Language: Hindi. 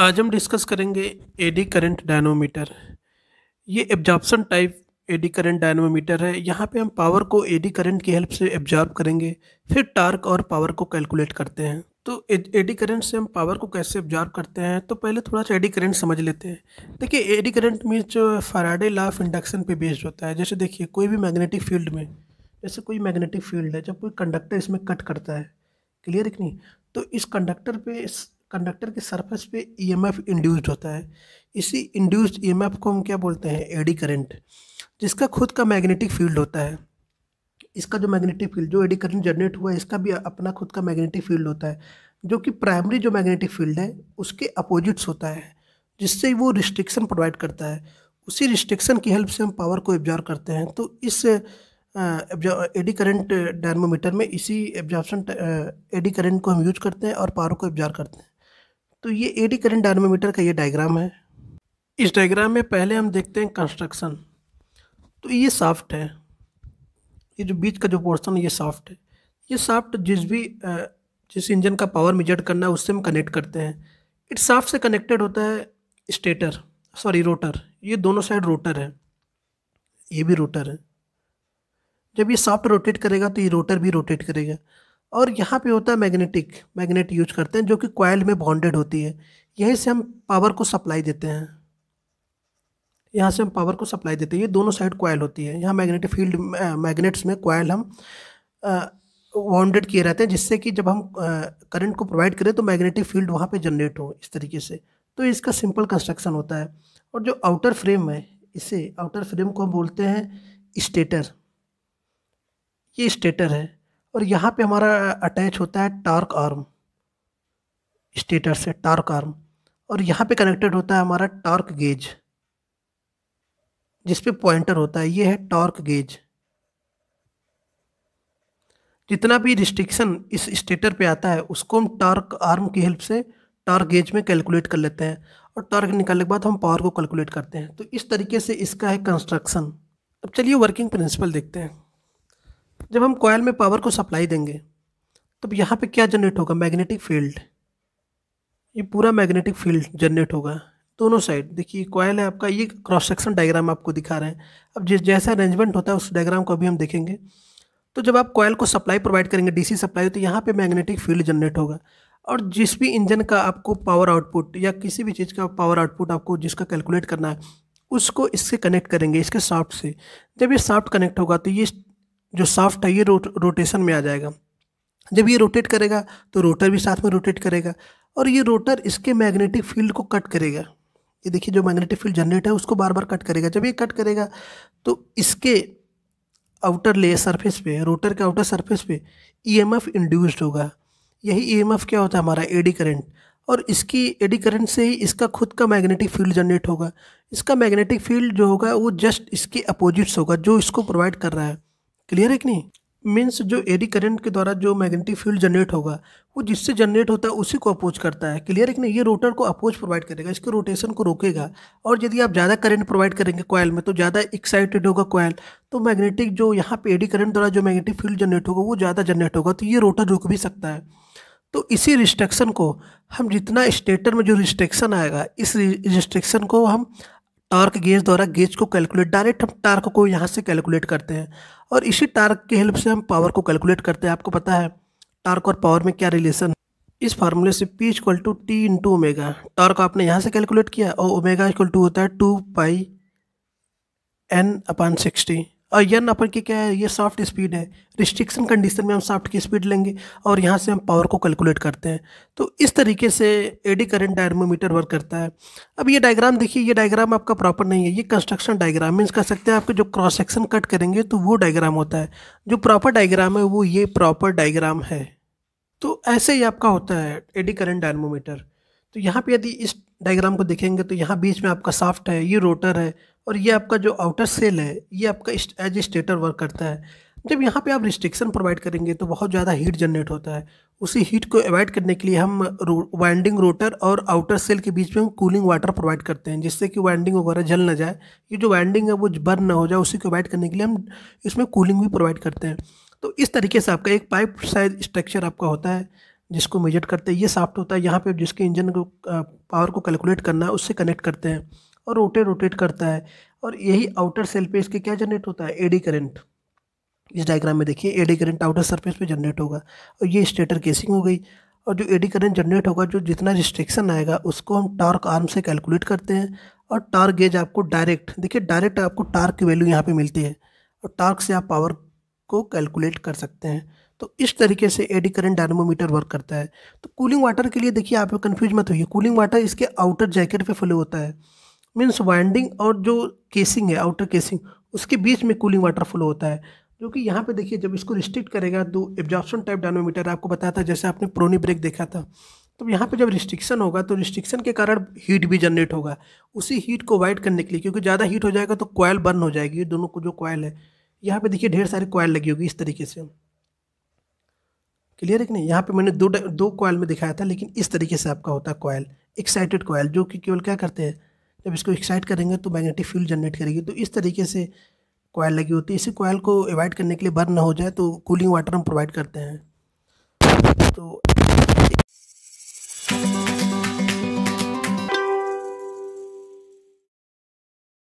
आज हम डिस्कस करेंगे एडी करंट डायनोमीटर ये absorption type eddy current dynamometer है यहाँ पे हम पावर को एडी करंट की हेल्प से एब्जॉर्ब करेंगे फिर टार्क और पावर को कैलकुलेट करते हैं तो एडी करंट से हम पावर को कैसे ऑब्जॉर्व करते हैं तो पहले थोड़ा सा एडी करंट समझ लेते हैं देखिए एडी करंट में जो फराडे लॉ ऑफ इंडक्शन पे बेस्ड होता है जैसे देखिए कोई भी मैग्नेटिक फील्ड में जैसे कोई मैग्नेटिक फील्ड है जब कोई कंडक्टर इसमें कट करता है क्लियर एक नहीं तो इस कंडक्टर पे कंडक्टर के सरफेस पे ईएमएफ e इंड्यूस्ड होता है इसी इंड्यूस्ड ईएमएफ e को हम क्या बोलते हैं एडी करंट जिसका खुद का मैग्नेटिक फील्ड होता है इसका जो मैग्नेटिक फील्ड जो एडी करंट जनरेट हुआ है इसका भी अपना खुद का मैग्नेटिक फील्ड होता है जो कि प्राइमरी जो मैग्नेटिक फील्ड है उसके अपोजिट्स होता है जिससे वो रिस्ट्रिक्शन प्रोवाइड करता है उसी रिस्ट्रिक्शन की हेल्प से हम पावर को एब्जॉर्व करते हैं तो इस एडी करंट डायनमोमीटर में इसी एब्जॉर्बशन एडी करंट को हम यूज करते हैं और पावर को एब्जॉर्व करते हैं तो ये एडी करंट डायनोमीटर का ये डायग्राम है इस डायग्राम में पहले हम देखते हैं कंस्ट्रक्शन तो ये सॉफ्ट है ये जो बीच का जो पोर्शन ये सॉफ्ट है ये सॉफ्ट जिस भी जिस इंजन का पावर मेजर करना है उससे हम कनेक्ट करते हैं इट सॉफ्ट से कनेक्टेड होता है स्टेटर सॉरी रोटर ये दोनों साइड रोटर है ये भी रोटर है जब ये सॉफ्ट रोटेट करेगा तो ये रोटर भी रोटेट करेगा और यहाँ पे होता है मैग्नेटिक मैग्नेट यूज करते हैं जो कि कॉयल में बॉन्डेड होती है यहीं से हम पावर को सप्लाई देते हैं यहाँ से हम पावर को सप्लाई देते हैं ये दोनों साइड कोयल होती है यहाँ मैग्नेटिक फील्ड मैग्नेट्स में कॉयल हम बॉन्डेड किए रहते हैं जिससे कि जब हम करंट को प्रोवाइड करें तो मैग्नेटिक फील्ड वहाँ पे जनरेट हो इस तरीके से तो इसका सिंपल कंस्ट्रक्शन होता है और जो आउटर फ्रेम है इसे आउटर फ्रेम को हम बोलते हैं स्टेटर ये स्टेटर है और यहाँ पे हमारा अटैच होता है टार्क आर्म स्टेटर से टार्क आर्म और यहाँ पे कनेक्टेड होता है हमारा टार्क गेज जिस पे पॉइंटर होता है ये है टॉर्क गेज जितना भी रिस्ट्रिक्शन इस स्टेटर पे आता है उसको हम टॉर्क आर्म की हेल्प से टॉर्क गेज में कैलकुलेट कर लेते हैं और टॉर्क निकालने के बाद हम पावर को कैलकुलेट करते हैं तो इस तरीके से इसका है कंस्ट्रक्शन अब चलिए वर्किंग प्रिंसिपल देखते हैं जब हम कॉयल में पावर को सप्लाई देंगे तब यहाँ पे क्या जनरेट होगा मैग्नेटिक फील्ड ये पूरा मैग्नेटिक फील्ड जनरेट होगा दोनों साइड देखिए कॉयल है आपका ये क्रॉस सेक्शन डायग्राम आपको दिखा रहे हैं अब जिस जैसा अरेंजमेंट होता है उस डायग्राम को अभी हम देखेंगे तो जब आप कॉयल को सप्लाई प्रोवाइड करेंगे डीसी सप्लाई तो यहाँ पे मैग्नेटिक फील्ड जनरेट होगा और जिस भी इंजन का आपको पावर आउटपुट या किसी भी चीज़ का पावर आउटपुट आपको जिसका कैलकुलेट करना है उसको इससे कनेक्ट करेंगे इसके साफ्ट से जब ये साफ्ट कनेक्ट होगा तो ये जो सॉफ्ट है ये रो, रोटेशन में आ जाएगा जब ये रोटेट करेगा तो रोटर भी साथ में रोटेट करेगा और ये रोटर इसके मैग्नेटिक फील्ड को कट करेगा ये देखिए जो मैग्नेटिक फील्ड जनरेट है उसको बार बार कट करेगा जब ये कट करेगा तो इसके आउटर ले सरफेस पे रोटर के आउटर सरफेस पे ईएमएफ e इंड्यूस्ड होगा यही ईएमएफ e क्या होता है हमारा एडी करंट और इसकी एडी करंट से ही इसका खुद का मैग्नेटिक फील्ड जनरेट होगा इसका मैग्नेटिक फील्ड जो होगा वो जस्ट इसके अपोजिट्स होगा जो इसको प्रोवाइड कर रहा है क्लियर है कि नहीं मीन्स जो एडी करंट के द्वारा जो मैग्नेटिक फील्ड जनरेट होगा वो जिससे जनरेट होता है उसी को अपोज करता है क्लियर है कि नहीं ये रोटर को अपोज प्रोवाइड करेगा इसके रोटेशन को रोकेगा और यदि आप ज़्यादा करंट प्रोवाइड करेंगे कॉयल में तो ज़्यादा एक्साइटेड होगा कॉयल तो मैग्नेटिक जो यहाँ पे एडी करंट द्वारा जो मैग्नेटिक फील्ड जनरेट होगा वो ज़्यादा जनरेट होगा तो ये रोटर रुक भी सकता है तो इसी रिस्ट्रिक्शन को हम जितना स्टेटर में जो रिस्ट्रिक्शन आएगा इस रिस्ट्रिक्शन को हम टार्क गेज द्वारा गेज को कैलकुलेट डायरेक्ट हम टार्क को यहाँ से कैलकुलेट करते हैं और इसी टार्क की हेल्प से हम पावर को कैलकुलेट करते हैं आपको पता है टार्क और पावर में क्या रिलेशन इस फार्मूले से P equal to T into omega torque आपने यहाँ से कैलकुलेट किया और ओमेगा इक्वल टू होता है two pi N upon sixty और यन अपन की क्या है ये सॉफ्ट स्पीड है रिस्ट्रिक्शन कंडीशन में हम सॉफ्ट की स्पीड लेंगे और यहाँ से हम पावर को कैलकुलेट करते हैं तो इस तरीके से एडी करंट डायरमोमीटर वर्क करता है अब ये डायग्राम देखिए ये डायग्राम आपका प्रॉपर नहीं है ये कंस्ट्रक्शन डायग्राम मीन्स कर सकते हैं आपके जो क्रॉस सेक्शन कट करेंगे तो वो डायग्राम होता है जो प्रॉपर डायग्राम है वो ये प्रॉपर डायग्राम है तो ऐसे ही आपका होता है एडी करंट डायरमोमीटर तो यहाँ पे यदि इस डायग्राम को देखेंगे तो यहाँ बीच में आपका साफ्ट है ये रोटर है और ये आपका जो आउटर सेल है ये आपका एज स्टेटर वर्क करता है जब यहाँ पे आप रिस्ट्रिक्शन प्रोवाइड करेंगे तो बहुत ज़्यादा हीट जनरेट होता है उसी हीट को अवॉइड करने के लिए हम रो, वाइंडिंग रोटर और आउटर सेल के बीच में हम कूलिंग वाटर प्रोवाइड करते हैं जिससे कि वाइंडिंग वगैरह जल ना जाए ये जो वाइंडिंग है वो बर्न ना हो जाए उसी को अवॉइड करने के लिए हम इसमें कूलिंग भी प्रोवाइड करते हैं तो इस तरीके से आपका एक पाइप साइज स्ट्रक्चर आपका होता है जिसको मेजर करते हैं ये साफ्ट होता है यहाँ पे जिसके इंजन को पावर को कैलकुलेट करना है उससे कनेक्ट करते हैं और रोटेट रोटेट करता है और यही आउटर सेल पे इसके क्या जनरेट होता है एडी करंट इस डायग्राम में देखिए एडी करंट आउटर सरफेस पे जनरेट होगा और ये स्टेटर केसिंग हो गई और जो एडी करंट जनरेट होगा जो जितना रिस्ट्रिक्शन आएगा उसको हम टार्क आर्म से कैलकुलेट करते हैं और टार्क गेज आपको डायरेक्ट देखिए डायरेक्ट आपको टार्क की वैल्यू यहाँ पे मिलती है और टार्क से आप पावर को कैलकुलेट कर सकते हैं तो इस तरीके से एडी करेंट डायनोमोमीटर वर्क करता है तो कूलिंग वाटर के लिए देखिए आप कन्फ्यूज मत होइए कूलिंग वाटर इसके आउटर जैकेट पे फ्लो होता है मीन्स वाइंडिंग और जो केसिंग है आउटर केसिंग उसके बीच में कूलिंग वाटर फ्लो होता है जो कि यहाँ पे देखिए जब इसको रिस्ट्रिक्ट करेगा तो एब्जॉर्प्शन टाइप डायनोमीटर आपको बताया था जैसे आपने प्रोनी ब्रेक देखा था तो यहाँ पे जब रिस्ट्रिक्शन होगा तो रिस्ट्रिक्शन के कारण हीट भी जनरेट होगा उसी हीट को वाइड करने के लिए क्योंकि ज़्यादा हीट हो जाएगा तो कॉयल बर्न हो जाएगी ये दोनों को जो कॉयल है यहाँ पे देखिए ढेर सारी कॉयल लगी होगी इस तरीके से क्लियर है कि नहीं यहाँ पे मैंने दो दो कॉयल में दिखाया था लेकिन इस तरीके से आपका होता है कॉयल एक्साइटेड कॉयल जो कि केवल क्या करते हैं जब इसको एक्साइट करेंगे तो मैग्नेटिक फील्ड जनरेट करेगी तो इस तरीके से कॉयल लगी होती है इसी कॉयल को अवॉइड करने के लिए बर्न ना हो जाए तो कूलिंग वाटर हम प्रोवाइड करते हैं तो